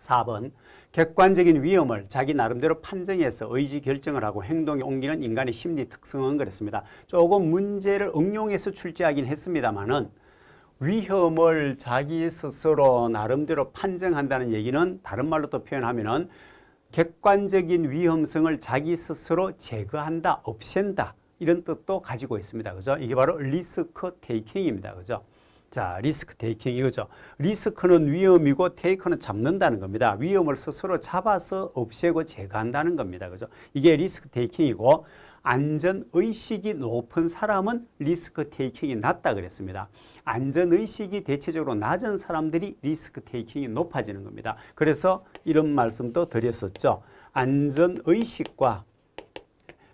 4번 객관적인 위험을 자기 나름대로 판정해서 의지 결정을 하고 행동에 옮기는 인간의 심리 특성은 그랬습니다 조금 문제를 응용해서 출제하긴 했습니다만은 위험을 자기 스스로 나름대로 판정한다는 얘기는 다른 말로 또 표현하면은 객관적인 위험성을 자기 스스로 제거한다, 없앤다 이런 뜻도 가지고 있습니다. 그죠? 이게 바로 리스크 테이킹입니다. 그죠? 자, 리스크 테이킹 이거죠. 리스크는 위험이고 테이크는 잡는다는 겁니다. 위험을 스스로 잡아서 없애고 제거한다는 겁니다. 그죠? 이게 리스크 테이킹이고 안전 의식이 높은 사람은 리스크 테이킹이 낮다 그랬습니다. 안전 의식이 대체적으로 낮은 사람들이 리스크 테이킹이 높아지는 겁니다. 그래서 이런 말씀도 드렸었죠. 안전 의식과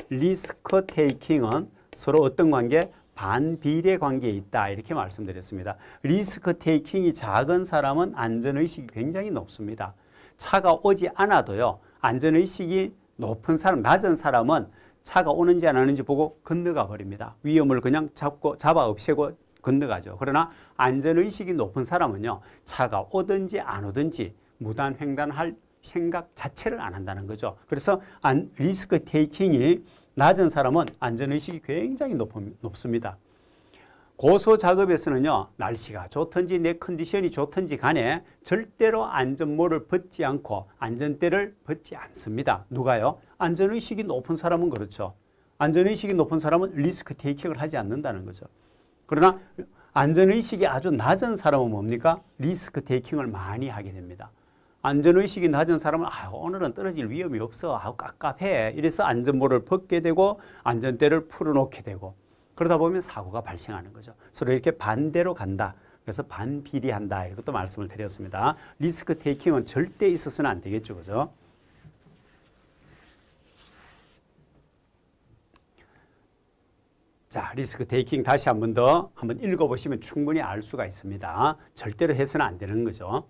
리스크 테이킹은 서로 어떤 관계? 반비례 관계에 있다 이렇게 말씀드렸습니다. 리스크 테이킹이 작은 사람은 안전의식이 굉장히 높습니다. 차가 오지 않아도요. 안전의식이 높은 사람, 낮은 사람은 차가 오는지 안 오는지 보고 건너가 버립니다. 위험을 그냥 잡고 잡아 없애고 건너가죠. 그러나 안전의식이 높은 사람은요. 차가 오든지 안 오든지 무단 횡단할 생각 자체를 안 한다는 거죠. 그래서 안, 리스크 테이킹이 낮은 사람은 안전의식이 굉장히 높습니다. 고소 작업에서는요. 날씨가 좋든지 내 컨디션이 좋든지 간에 절대로 안전모를 벗지 않고 안전대를 벗지 않습니다. 누가요? 안전의식이 높은 사람은 그렇죠. 안전의식이 높은 사람은 리스크 테이킹을 하지 않는다는 거죠. 그러나 안전의식이 아주 낮은 사람은 뭡니까? 리스크 테이킹을 많이 하게 됩니다. 안전의식이 낮은 사람은 아 오늘은 떨어질 위험이 없어 아우 깝깝해 이래서 안전모를 벗게 되고 안전대를 풀어놓게 되고 그러다 보면 사고가 발생하는 거죠 서로 이렇게 반대로 간다 그래서 반비리한다 이것도 말씀을 드렸습니다 리스크 테이킹은 절대 있어서는 안 되겠죠 그죠 자, 리스크 테이킹 다시 한 번 더 한번 읽어보시면 충분히 알 수가 있습니다. 절대로 해서는 안 되는 거죠.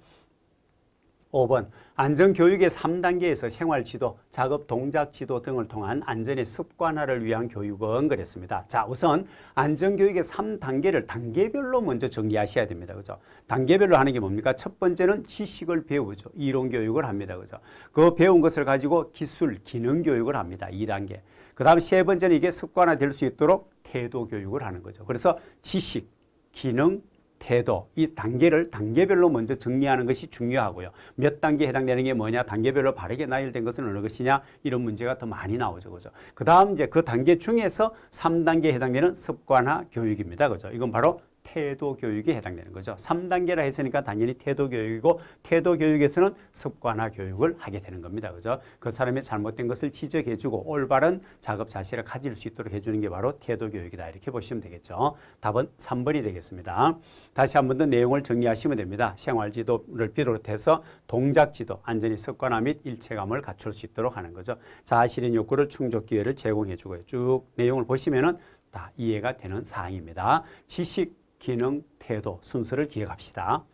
5번 안전교육의 3단계에서 생활지도, 작업 동작지도 등을 통한 안전의 습관화를 위한 교육은 그랬습니다. 자 우선 안전교육의 3단계를 단계별로 먼저 정리하셔야 됩니다. 그죠? 단계별로 하는 게 뭡니까? 첫 번째는 지식을 배우죠. 이론교육을 합니다. 그죠? 그 배운 것을 가지고 기술, 기능교육을 합니다. 2단계. 그 다음 세 번째는 이게 습관화될 수 있도록 태도교육을 하는 거죠. 그래서 지식, 기능, 태도 이 단계를 단계별로 먼저 정리하는 것이 중요하고요. 몇 단계 해당되는 게 뭐냐, 단계별로 바르게 나열된 것은 어느 것이냐 이런 문제가 더 많이 나오죠, 그죠? 그다음 이제 그 단계 중에서 3단계 해당되는 습관화 교육입니다, 그죠? 이건 바로 태도 교육에 해당되는 거죠. 3단계라 했으니까 당연히 태도 교육이고 태도 교육에서는 습관화 교육을 하게 되는 겁니다. 그죠? 그 사람의 잘못된 것을 지적해 주고 올바른 작업 자세를 가질 수 있도록 해 주는 게 바로 태도 교육이다. 이렇게 보시면 되겠죠. 답은 3번이 되겠습니다. 다시 한 번 더 내용을 정리하시면 됩니다. 생활지도를 비롯해서 동작지도, 안전히 습관화 및 일체감을 갖출 수 있도록 하는 거죠. 자아실현 욕구를 충족 기회를 제공해 주고요. 쭉 내용을 보시면은 다 이해가 되는 사항입니다. 지식 기능, 태도 순서를 기억합시다.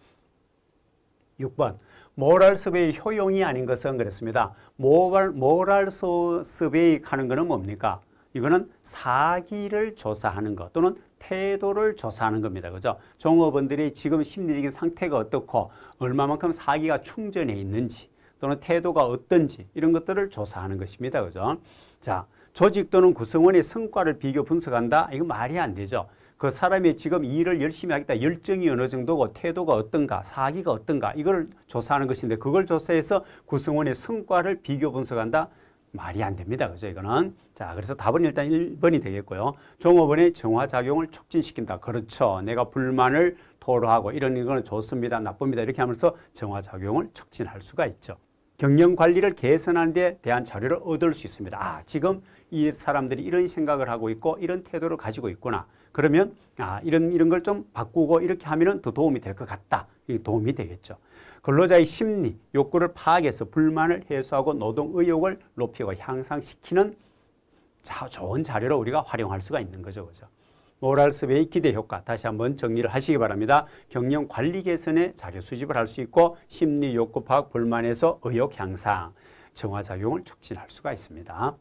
6번 모랄 서베이 효용이 아닌 것은 그랬습니다. 모랄, 모랄 서베이 하는 것은 뭡니까? 이거는 사기를 조사하는 것 또는 태도를 조사하는 겁니다. 그죠? 종업원들이 지금 심리적인 상태가 어떻고 얼마만큼 사기가 충전해 있는지 또는 태도가 어떤지 이런 것들을 조사하는 것입니다. 그죠? 자, 조직 또는 구성원의 성과를 비교 분석한다? 이거 말이 안 되죠. 그 사람이 지금 일을 열심히 하겠다 열정이 어느 정도고 태도가 어떤가 사기가 어떤가 이걸 조사하는 것인데 그걸 조사해서 구성원의 성과를 비교 분석한다 말이 안 됩니다. 그죠? 이거는. 자, 그래서 답은 일단 1번이 되겠고요. 종업원의 정화작용을 촉진시킨다. 그렇죠. 내가 불만을 토로하고 이런 거는 좋습니다. 나쁩니다. 이렇게 하면서 정화작용을 촉진할 수가 있죠. 경영관리를 개선하는 데 대한 자료를 얻을 수 있습니다. 아, 지금 이 사람들이 이런 생각을 하고 있고 이런 태도를 가지고 있구나. 그러면 아 이런 이런 걸 좀 바꾸고 이렇게 하면은 더 도움이 될 것 같다. 이 도움이 되겠죠. 근로자의 심리, 욕구를 파악해서 불만을 해소하고 노동 의욕을 높이고 향상시키는 자, 좋은 자료로 우리가 활용할 수가 있는 거죠. 그죠? 모랄스베이 기대 효과 다시 한번 정리를 하시기 바랍니다. 경영 관리 개선에 자료 수집을 할 수 있고 심리 욕구 파악 불만에서 의욕 향상, 정화 작용을 촉진할 수가 있습니다.